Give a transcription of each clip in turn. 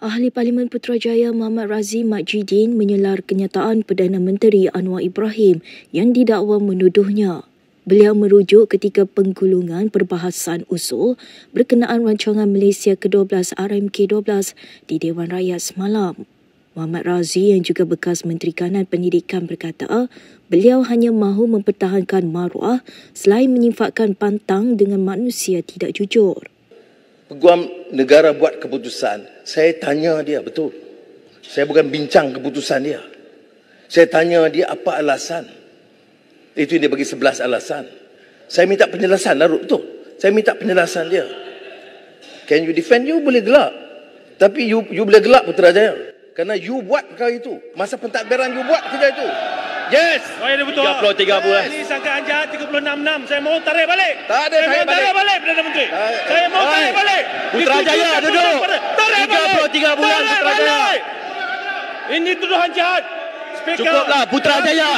Ahli Parlimen Putrajaya Muhammad Razim Majidin menyelar kenyataan Perdana Menteri Anwar Ibrahim yang didakwa menuduhnya. Beliau merujuk ketika penggulungan perbahasan usul berkenaan rancangan Malaysia ke-12 RMK-12 di Dewan Rakyat semalam. Muhammad Razi yang juga bekas Menteri Kanan Pendidikan berkata beliau hanya mahu mempertahankan maruah selain menyifatkan pantang dengan manusia tidak jujur peguam negara buat keputusan, saya tanya dia betul. Saya bukan bincang keputusan dia. Saya tanya dia apa alasan. Itu dia bagi sebelas alasan. Saya minta penjelasan larut betul. Saya minta penjelasan dia. Can you defend you? Boleh gelap. Tapi you, you boleh putera Putrajaya. Kerana you buat perkara itu. Masa pentadbiran you buat kerja itu. Yes. Oh, ini betul. 33 bulan. Ini sangka anjah 366. Saya mau tarik balik. Tak ada saya tarik Saya mohon tarik balik Perdana Menteri. Tak, saya mohon Putrajaya duduk 33 bulan Putrajaya ini tuduhan jahat Speaker. cukuplah Putrajaya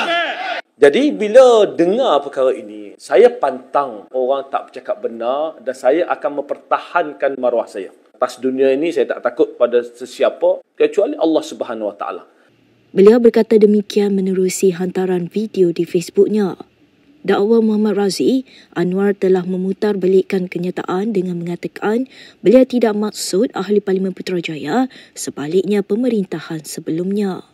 jadi bila dengar perkara ini saya pantang orang tak bercakap benar dan saya akan mempertahankan maruah saya Pas dunia ini saya tak takut pada sesiapa kecuali Allah Subhanahu Wa Beliau berkata demikian menerusi hantaran video di Facebooknya. Dakwa Muhammad Razi, Anwar telah memutar belikan kenyataan dengan mengatakan beliau tidak maksud Ahli Parlimen Putrajaya sebaliknya pemerintahan sebelumnya.